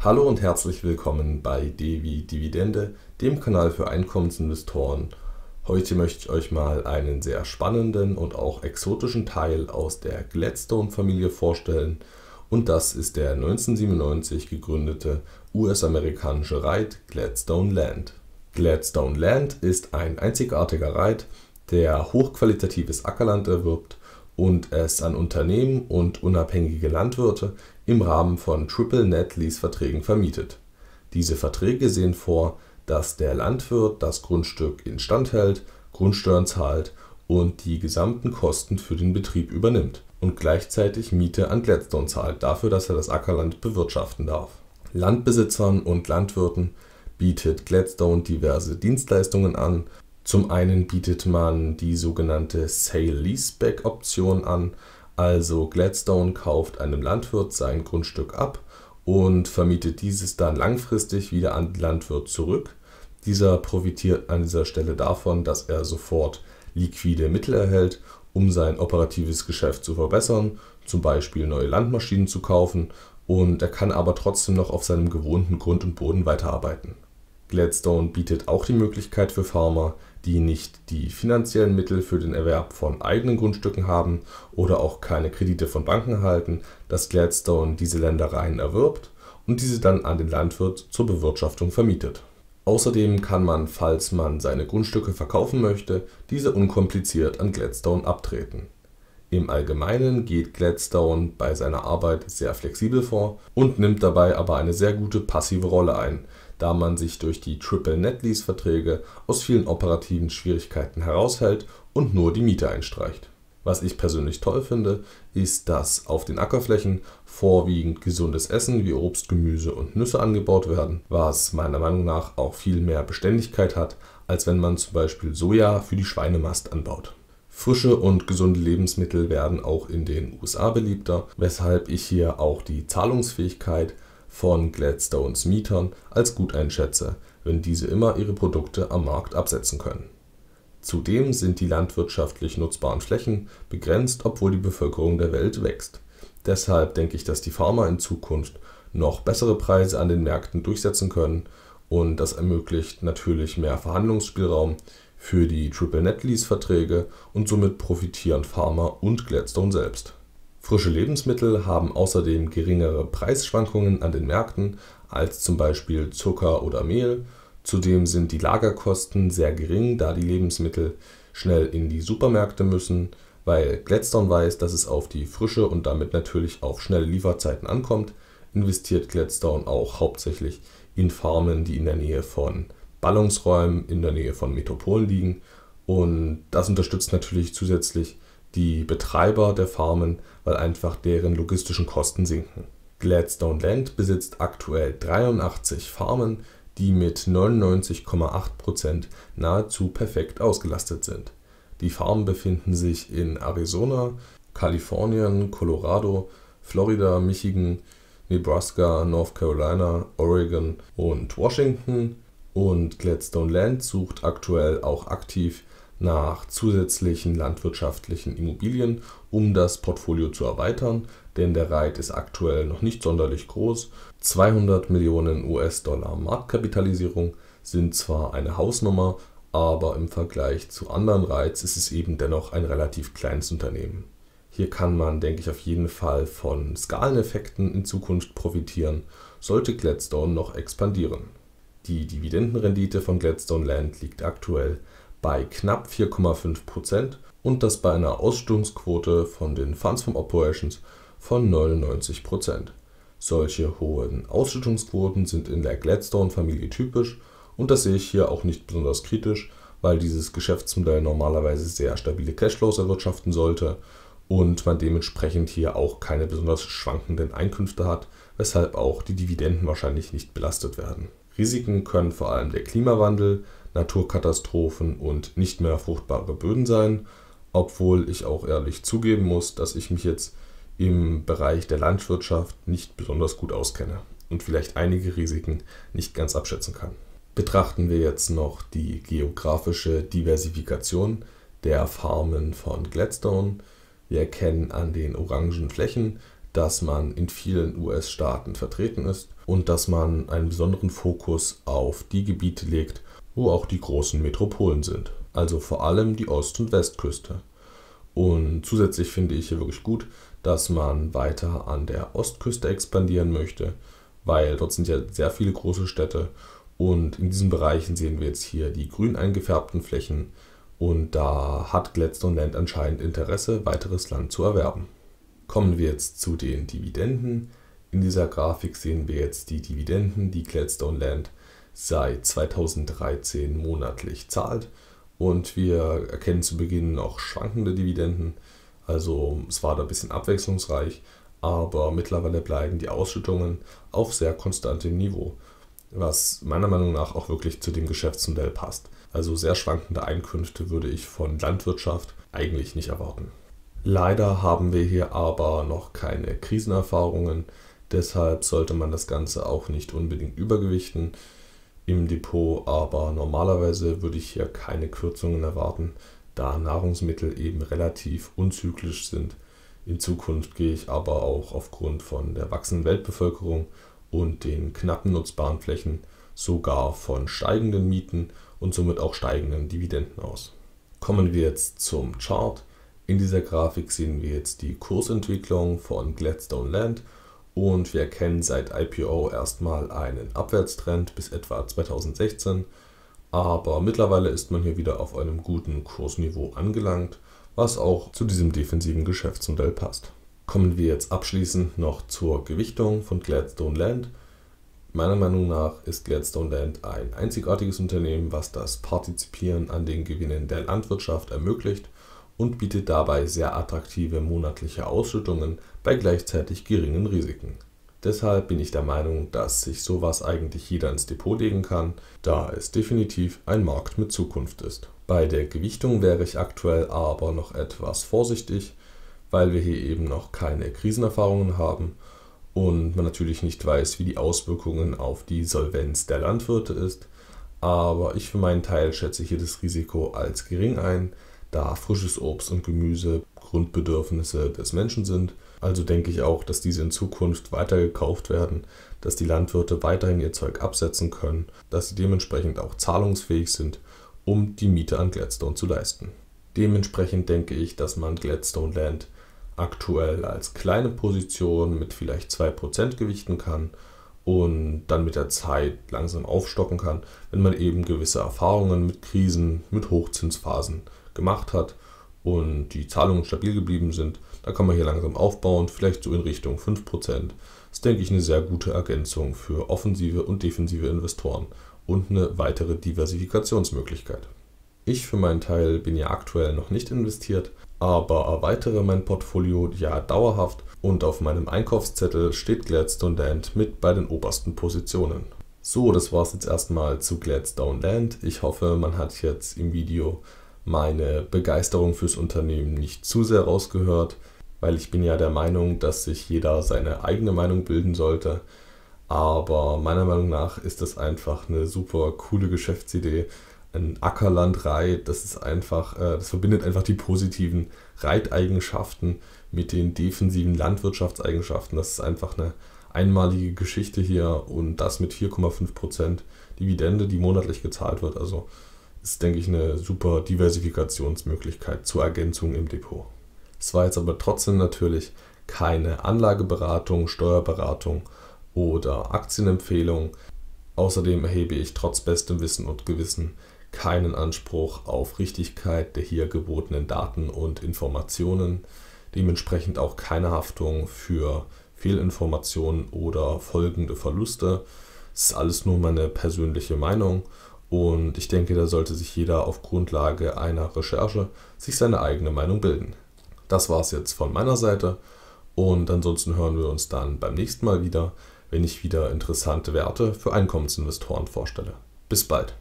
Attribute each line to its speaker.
Speaker 1: Hallo und herzlich willkommen bei Devi Dividende, dem Kanal für Einkommensinvestoren. Heute möchte ich euch mal einen sehr spannenden und auch exotischen Teil aus der Gladstone-Familie vorstellen. Und das ist der 1997 gegründete US-amerikanische Reit Gladstone Land. Gladstone Land ist ein einzigartiger Reit, der hochqualitatives Ackerland erwirbt und es an Unternehmen und unabhängige Landwirte im Rahmen von Triple Net Lease-Verträgen vermietet. Diese Verträge sehen vor, dass der Landwirt das Grundstück instand hält, Grundsteuern zahlt und die gesamten Kosten für den Betrieb übernimmt und gleichzeitig Miete an Gladstone zahlt, dafür, dass er das Ackerland bewirtschaften darf. Landbesitzern und Landwirten bietet Gladstone diverse Dienstleistungen an, zum einen bietet man die sogenannte Sale-Leaseback-Option an, also Gladstone kauft einem Landwirt sein Grundstück ab und vermietet dieses dann langfristig wieder an den Landwirt zurück. Dieser profitiert an dieser Stelle davon, dass er sofort liquide Mittel erhält, um sein operatives Geschäft zu verbessern, zum Beispiel neue Landmaschinen zu kaufen, und er kann aber trotzdem noch auf seinem gewohnten Grund und Boden weiterarbeiten. Gladstone bietet auch die Möglichkeit für Farmer, die nicht die finanziellen Mittel für den Erwerb von eigenen Grundstücken haben oder auch keine Kredite von Banken halten, dass Gladstone diese Ländereien erwirbt und diese dann an den Landwirt zur Bewirtschaftung vermietet. Außerdem kann man, falls man seine Grundstücke verkaufen möchte, diese unkompliziert an Gladstone abtreten. Im Allgemeinen geht Gladstone bei seiner Arbeit sehr flexibel vor und nimmt dabei aber eine sehr gute passive Rolle ein, da man sich durch die Triple-Net-Lease-Verträge aus vielen operativen Schwierigkeiten heraushält und nur die Miete einstreicht. Was ich persönlich toll finde, ist, dass auf den Ackerflächen vorwiegend gesundes Essen wie Obst, Gemüse und Nüsse angebaut werden, was meiner Meinung nach auch viel mehr Beständigkeit hat, als wenn man zum Beispiel Soja für die Schweinemast anbaut. Frische und gesunde Lebensmittel werden auch in den USA beliebter, weshalb ich hier auch die Zahlungsfähigkeit von Gladstones Mietern als gut einschätze, wenn diese immer ihre Produkte am Markt absetzen können. Zudem sind die landwirtschaftlich nutzbaren Flächen begrenzt, obwohl die Bevölkerung der Welt wächst. Deshalb denke ich, dass die Farmer in Zukunft noch bessere Preise an den Märkten durchsetzen können und das ermöglicht natürlich mehr Verhandlungsspielraum für die Triple Net Lease Verträge und somit profitieren Farmer und Gladstone selbst. Frische Lebensmittel haben außerdem geringere Preisschwankungen an den Märkten als zum Beispiel Zucker oder Mehl, zudem sind die Lagerkosten sehr gering, da die Lebensmittel schnell in die Supermärkte müssen, weil Gladstone weiß, dass es auf die Frische und damit natürlich auf schnelle Lieferzeiten ankommt, investiert Gladstone auch hauptsächlich in Farmen, die in der Nähe von Ballungsräumen, in der Nähe von Metropolen liegen. Und das unterstützt natürlich zusätzlich die die Betreiber der Farmen, weil einfach deren logistischen Kosten sinken. Gladstone Land besitzt aktuell 83 Farmen, die mit 99,8% nahezu perfekt ausgelastet sind. Die Farmen befinden sich in Arizona, Kalifornien, Colorado, Florida, Michigan, Nebraska, North Carolina, Oregon und Washington. Und Gladstone Land sucht aktuell auch aktiv nach zusätzlichen landwirtschaftlichen Immobilien, um das Portfolio zu erweitern, denn der Reit ist aktuell noch nicht sonderlich groß. 200 Millionen US-Dollar Marktkapitalisierung sind zwar eine Hausnummer, aber im Vergleich zu anderen Reits ist es eben dennoch ein relativ kleines Unternehmen. Hier kann man, denke ich, auf jeden Fall von Skaleneffekten in Zukunft profitieren, sollte Gladstone noch expandieren. Die Dividendenrendite von Gladstone Land liegt aktuell bei knapp 4,5 Prozent und das bei einer Ausstellungsquote von den Funds from Operations von 99 Prozent. Solche hohen Ausschüttungsquoten sind in der Gladstone-Familie typisch und das sehe ich hier auch nicht besonders kritisch, weil dieses Geschäftsmodell normalerweise sehr stabile Cashflows erwirtschaften sollte und man dementsprechend hier auch keine besonders schwankenden Einkünfte hat, weshalb auch die Dividenden wahrscheinlich nicht belastet werden. Risiken können vor allem der Klimawandel, Naturkatastrophen und nicht mehr fruchtbare Böden sein, obwohl ich auch ehrlich zugeben muss, dass ich mich jetzt im Bereich der Landwirtschaft nicht besonders gut auskenne und vielleicht einige Risiken nicht ganz abschätzen kann. Betrachten wir jetzt noch die geografische Diversifikation der Farmen von Gladstone. Wir erkennen an den orangen Flächen, dass man in vielen US-Staaten vertreten ist und dass man einen besonderen Fokus auf die Gebiete legt, wo auch die großen Metropolen sind. Also vor allem die Ost- und Westküste. Und zusätzlich finde ich hier wirklich gut, dass man weiter an der Ostküste expandieren möchte, weil dort sind ja sehr viele große Städte. Und in diesen Bereichen sehen wir jetzt hier die grün eingefärbten Flächen. Und da hat Gladstone Land anscheinend Interesse, weiteres Land zu erwerben. Kommen wir jetzt zu den Dividenden. In dieser Grafik sehen wir jetzt die Dividenden, die Gladstone Land seit 2013 monatlich zahlt. Und wir erkennen zu Beginn noch schwankende Dividenden. Also es war da ein bisschen abwechslungsreich, aber mittlerweile bleiben die Ausschüttungen auf sehr konstantem Niveau, was meiner Meinung nach auch wirklich zu dem Geschäftsmodell passt. Also sehr schwankende Einkünfte würde ich von Landwirtschaft eigentlich nicht erwarten. Leider haben wir hier aber noch keine Krisenerfahrungen, deshalb sollte man das Ganze auch nicht unbedingt übergewichten im Depot, aber normalerweise würde ich hier keine Kürzungen erwarten, da Nahrungsmittel eben relativ unzyklisch sind. In Zukunft gehe ich aber auch aufgrund von der wachsenden Weltbevölkerung und den knappen nutzbaren Flächen sogar von steigenden Mieten und somit auch steigenden Dividenden aus. Kommen wir jetzt zum Chart. In dieser Grafik sehen wir jetzt die Kursentwicklung von Gladstone Land und wir erkennen seit IPO erstmal einen Abwärtstrend bis etwa 2016, aber mittlerweile ist man hier wieder auf einem guten Kursniveau angelangt, was auch zu diesem defensiven Geschäftsmodell passt. Kommen wir jetzt abschließend noch zur Gewichtung von Gladstone Land. Meiner Meinung nach ist Gladstone Land ein einzigartiges Unternehmen, was das Partizipieren an den Gewinnen der Landwirtschaft ermöglicht und bietet dabei sehr attraktive monatliche Ausschüttungen bei gleichzeitig geringen Risiken. Deshalb bin ich der Meinung, dass sich sowas eigentlich jeder ins Depot legen kann, da es definitiv ein Markt mit Zukunft ist. Bei der Gewichtung wäre ich aktuell aber noch etwas vorsichtig, weil wir hier eben noch keine Krisenerfahrungen haben und man natürlich nicht weiß, wie die Auswirkungen auf die Solvenz der Landwirte ist. Aber ich für meinen Teil schätze hier das Risiko als gering ein, da frisches Obst und Gemüse Grundbedürfnisse des Menschen sind. Also denke ich auch, dass diese in Zukunft weiter gekauft werden, dass die Landwirte weiterhin ihr Zeug absetzen können, dass sie dementsprechend auch zahlungsfähig sind, um die Miete an Gladstone zu leisten. Dementsprechend denke ich, dass man Gladstone Land aktuell als kleine Position mit vielleicht 2% gewichten kann und dann mit der Zeit langsam aufstocken kann, wenn man eben gewisse Erfahrungen mit Krisen, mit Hochzinsphasen, gemacht hat und die Zahlungen stabil geblieben sind, da kann man hier langsam aufbauen, vielleicht so in Richtung 5%. Das ist, denke ich, eine sehr gute Ergänzung für offensive und defensive Investoren und eine weitere Diversifikationsmöglichkeit. Ich für meinen Teil bin ja aktuell noch nicht investiert, aber erweitere mein Portfolio ja dauerhaft und auf meinem Einkaufszettel steht Gladstone Land mit bei den obersten Positionen. So, das war es jetzt erstmal zu Gladstone Land. Ich hoffe, man hat jetzt im Video meine Begeisterung fürs Unternehmen nicht zu sehr rausgehört, weil ich bin ja der Meinung, dass sich jeder seine eigene Meinung bilden sollte. Aber meiner Meinung nach ist das einfach eine super coole Geschäftsidee. Ein Ackerlandreit, das ist einfach, äh, das verbindet einfach die positiven Reiteigenschaften mit den defensiven Landwirtschaftseigenschaften. Das ist einfach eine einmalige Geschichte hier und das mit 4,5% Dividende, die monatlich gezahlt wird. Also ist, denke ich, eine super Diversifikationsmöglichkeit zur Ergänzung im Depot. Es war jetzt aber trotzdem natürlich keine Anlageberatung, Steuerberatung oder Aktienempfehlung. Außerdem erhebe ich trotz bestem Wissen und Gewissen keinen Anspruch auf Richtigkeit der hier gebotenen Daten und Informationen, dementsprechend auch keine Haftung für Fehlinformationen oder folgende Verluste. Es ist alles nur meine persönliche Meinung und ich denke, da sollte sich jeder auf Grundlage einer Recherche sich seine eigene Meinung bilden. Das war es jetzt von meiner Seite und ansonsten hören wir uns dann beim nächsten Mal wieder, wenn ich wieder interessante Werte für Einkommensinvestoren vorstelle. Bis bald.